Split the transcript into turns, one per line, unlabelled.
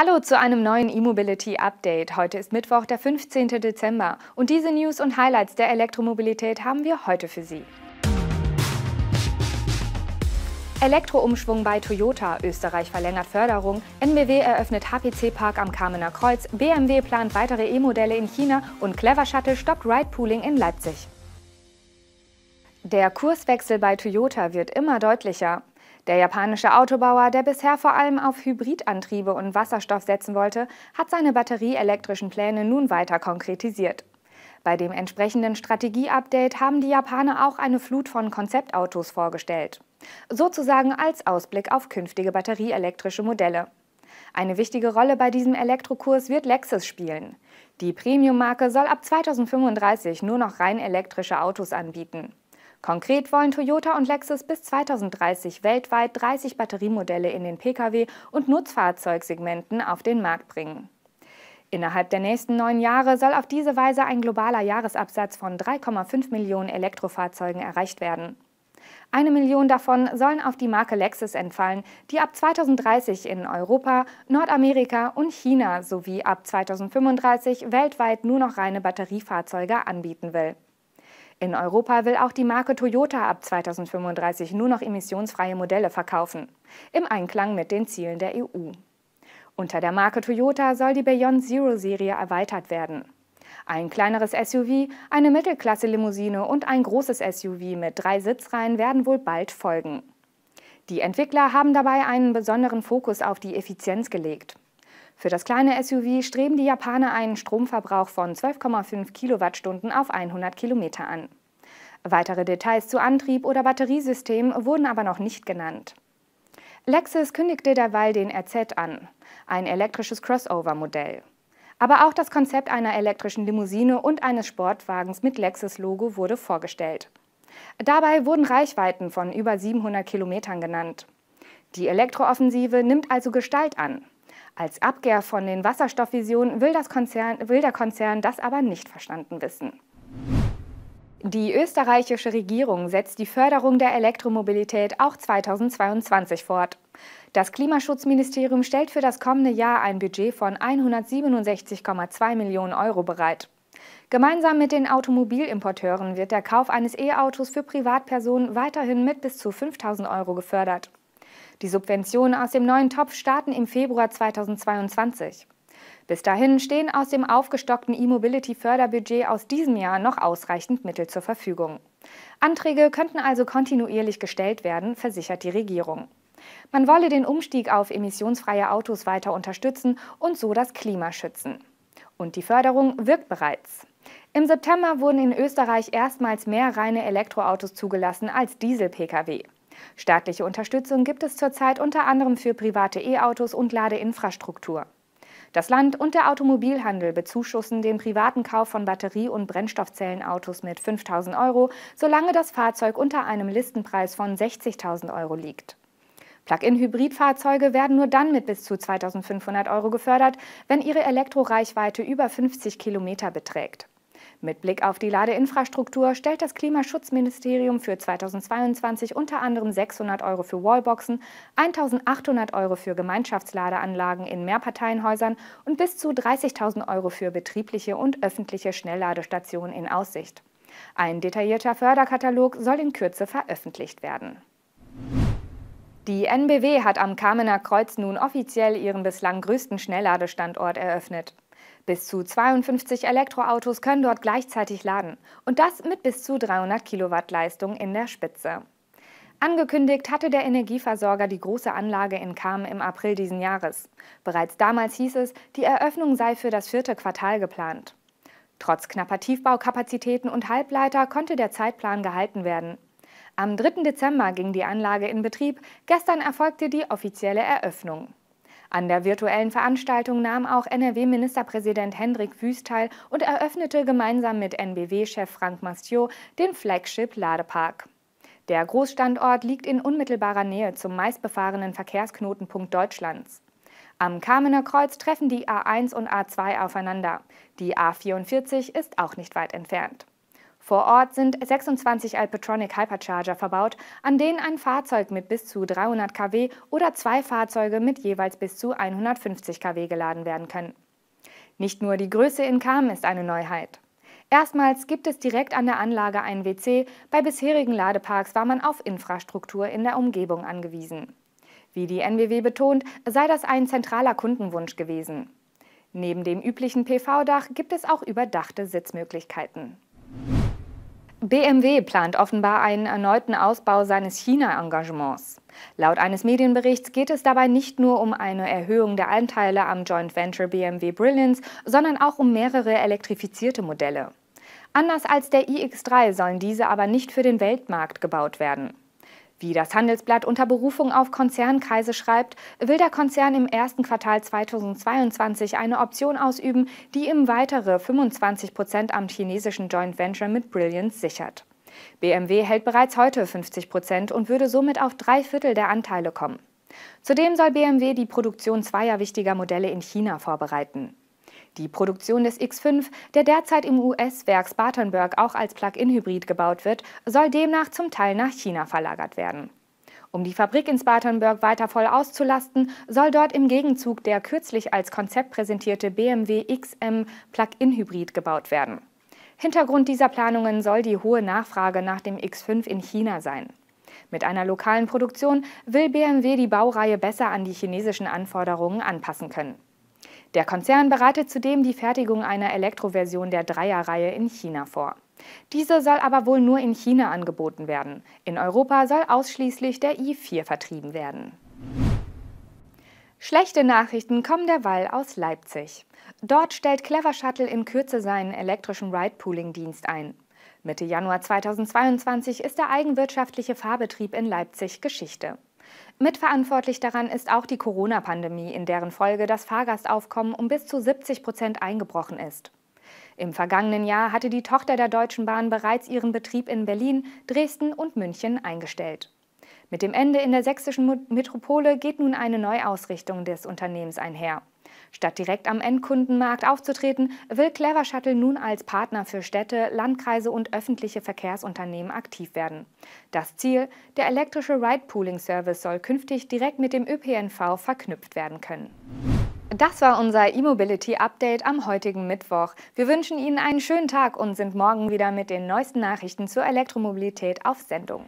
Hallo zu einem neuen E-Mobility Update. Heute ist Mittwoch, der 15. Dezember und diese News und Highlights der Elektromobilität haben wir heute für Sie. Elektroumschwung bei Toyota, Österreich verlängert Förderung, NBW eröffnet HPC-Park am Kamener Kreuz, BMW plant weitere E-Modelle in China und Clever Shuttle stoppt Ridepooling in Leipzig. Der Kurswechsel bei Toyota wird immer deutlicher. Der japanische Autobauer, der bisher vor allem auf Hybridantriebe und Wasserstoff setzen wollte, hat seine batterieelektrischen Pläne nun weiter konkretisiert. Bei dem entsprechenden Strategieupdate haben die Japaner auch eine Flut von Konzeptautos vorgestellt. Sozusagen als Ausblick auf künftige batterieelektrische Modelle. Eine wichtige Rolle bei diesem Elektrokurs wird Lexus spielen. Die Premium-Marke soll ab 2035 nur noch rein elektrische Autos anbieten. Konkret wollen Toyota und Lexus bis 2030 weltweit 30 Batteriemodelle in den Pkw- und Nutzfahrzeugsegmenten auf den Markt bringen. Innerhalb der nächsten neun Jahre soll auf diese Weise ein globaler Jahresabsatz von 3,5 Millionen Elektrofahrzeugen erreicht werden. Eine Million davon sollen auf die Marke Lexus entfallen, die ab 2030 in Europa, Nordamerika und China sowie ab 2035 weltweit nur noch reine Batteriefahrzeuge anbieten will. In Europa will auch die Marke Toyota ab 2035 nur noch emissionsfreie Modelle verkaufen, im Einklang mit den Zielen der EU. Unter der Marke Toyota soll die Beyond Zero-Serie erweitert werden. Ein kleineres SUV, eine Mittelklasse-Limousine und ein großes SUV mit drei Sitzreihen werden wohl bald folgen. Die Entwickler haben dabei einen besonderen Fokus auf die Effizienz gelegt. Für das kleine SUV streben die Japaner einen Stromverbrauch von 12,5 Kilowattstunden auf 100 Kilometer an. Weitere Details zu Antrieb oder Batteriesystem wurden aber noch nicht genannt. Lexus kündigte derweil den RZ an, ein elektrisches Crossover-Modell. Aber auch das Konzept einer elektrischen Limousine und eines Sportwagens mit Lexus-Logo wurde vorgestellt. Dabei wurden Reichweiten von über 700 Kilometern genannt. Die Elektrooffensive nimmt also Gestalt an. Als Abkehr von den Wasserstoffvisionen will, Konzern, will der Konzern das aber nicht verstanden wissen. Die österreichische Regierung setzt die Förderung der Elektromobilität auch 2022 fort. Das Klimaschutzministerium stellt für das kommende Jahr ein Budget von 167,2 Millionen Euro bereit. Gemeinsam mit den Automobilimporteuren wird der Kauf eines E-Autos für Privatpersonen weiterhin mit bis zu 5000 Euro gefördert. Die Subventionen aus dem neuen Topf starten im Februar 2022. Bis dahin stehen aus dem aufgestockten E-Mobility-Förderbudget aus diesem Jahr noch ausreichend Mittel zur Verfügung. Anträge könnten also kontinuierlich gestellt werden, versichert die Regierung. Man wolle den Umstieg auf emissionsfreie Autos weiter unterstützen und so das Klima schützen. Und die Förderung wirkt bereits. Im September wurden in Österreich erstmals mehr reine Elektroautos zugelassen als Diesel-Pkw. Staatliche Unterstützung gibt es zurzeit unter anderem für private E-Autos und Ladeinfrastruktur. Das Land und der Automobilhandel bezuschussen den privaten Kauf von Batterie- und Brennstoffzellenautos mit 5.000 Euro, solange das Fahrzeug unter einem Listenpreis von 60.000 Euro liegt. Plug-in-Hybridfahrzeuge werden nur dann mit bis zu 2.500 Euro gefördert, wenn ihre Elektroreichweite über 50 Kilometer beträgt. Mit Blick auf die Ladeinfrastruktur stellt das Klimaschutzministerium für 2022 unter anderem 600 Euro für Wallboxen, 1800 Euro für Gemeinschaftsladeanlagen in Mehrparteienhäusern und bis zu 30.000 Euro für betriebliche und öffentliche Schnellladestationen in Aussicht. Ein detaillierter Förderkatalog soll in Kürze veröffentlicht werden. Die NBW hat am Kamener Kreuz nun offiziell ihren bislang größten Schnellladestandort eröffnet. Bis zu 52 Elektroautos können dort gleichzeitig laden und das mit bis zu 300 Kilowatt Leistung in der Spitze. Angekündigt hatte der Energieversorger die große Anlage in Kamen im April diesen Jahres. Bereits damals hieß es, die Eröffnung sei für das vierte Quartal geplant. Trotz knapper Tiefbaukapazitäten und Halbleiter konnte der Zeitplan gehalten werden. Am 3. Dezember ging die Anlage in Betrieb, gestern erfolgte die offizielle Eröffnung. An der virtuellen Veranstaltung nahm auch NRW-Ministerpräsident Hendrik Wüst teil und eröffnete gemeinsam mit NBW-Chef Frank Mastiot den Flagship Ladepark. Der Großstandort liegt in unmittelbarer Nähe zum meistbefahrenen Verkehrsknotenpunkt Deutschlands. Am Kamener Kreuz treffen die A1 und A2 aufeinander. Die A44 ist auch nicht weit entfernt. Vor Ort sind 26 Alpetronic Hypercharger verbaut, an denen ein Fahrzeug mit bis zu 300 kW oder zwei Fahrzeuge mit jeweils bis zu 150 kW geladen werden können. Nicht nur die Größe in Kam ist eine Neuheit. Erstmals gibt es direkt an der Anlage einen WC, bei bisherigen Ladeparks war man auf Infrastruktur in der Umgebung angewiesen. Wie die NWW betont, sei das ein zentraler Kundenwunsch gewesen. Neben dem üblichen PV-Dach gibt es auch überdachte Sitzmöglichkeiten. BMW plant offenbar einen erneuten Ausbau seines China-Engagements. Laut eines Medienberichts geht es dabei nicht nur um eine Erhöhung der Anteile am Joint Venture BMW Brilliance, sondern auch um mehrere elektrifizierte Modelle. Anders als der iX3 sollen diese aber nicht für den Weltmarkt gebaut werden. Wie das Handelsblatt unter Berufung auf Konzernkreise schreibt, will der Konzern im ersten Quartal 2022 eine Option ausüben, die ihm weitere 25 Prozent am chinesischen Joint Venture mit Brilliance sichert. BMW hält bereits heute 50 Prozent und würde somit auf drei Viertel der Anteile kommen. Zudem soll BMW die Produktion zweier wichtiger Modelle in China vorbereiten. Die Produktion des X5, der derzeit im US-Werk Spartanburg auch als Plug-in-Hybrid gebaut wird, soll demnach zum Teil nach China verlagert werden. Um die Fabrik in Spartanburg weiter voll auszulasten, soll dort im Gegenzug der kürzlich als Konzept präsentierte BMW XM Plug-in-Hybrid gebaut werden. Hintergrund dieser Planungen soll die hohe Nachfrage nach dem X5 in China sein. Mit einer lokalen Produktion will BMW die Baureihe besser an die chinesischen Anforderungen anpassen können. Der Konzern bereitet zudem die Fertigung einer Elektroversion der Dreierreihe in China vor. Diese soll aber wohl nur in China angeboten werden. In Europa soll ausschließlich der i4 vertrieben werden. Schlechte Nachrichten kommen derweil aus Leipzig. Dort stellt Clever Shuttle in Kürze seinen elektrischen Ride-Pooling-Dienst ein. Mitte Januar 2022 ist der eigenwirtschaftliche Fahrbetrieb in Leipzig Geschichte. Mitverantwortlich daran ist auch die Corona-Pandemie, in deren Folge das Fahrgastaufkommen um bis zu 70 Prozent eingebrochen ist. Im vergangenen Jahr hatte die Tochter der Deutschen Bahn bereits ihren Betrieb in Berlin, Dresden und München eingestellt. Mit dem Ende in der sächsischen Metropole geht nun eine Neuausrichtung des Unternehmens einher. Statt direkt am Endkundenmarkt aufzutreten, will Clever Shuttle nun als Partner für Städte, Landkreise und öffentliche Verkehrsunternehmen aktiv werden. Das Ziel, der elektrische Ride-Pooling-Service soll künftig direkt mit dem ÖPNV verknüpft werden können. Das war unser E-Mobility-Update am heutigen Mittwoch. Wir wünschen Ihnen einen schönen Tag und sind morgen wieder mit den neuesten Nachrichten zur Elektromobilität auf Sendung.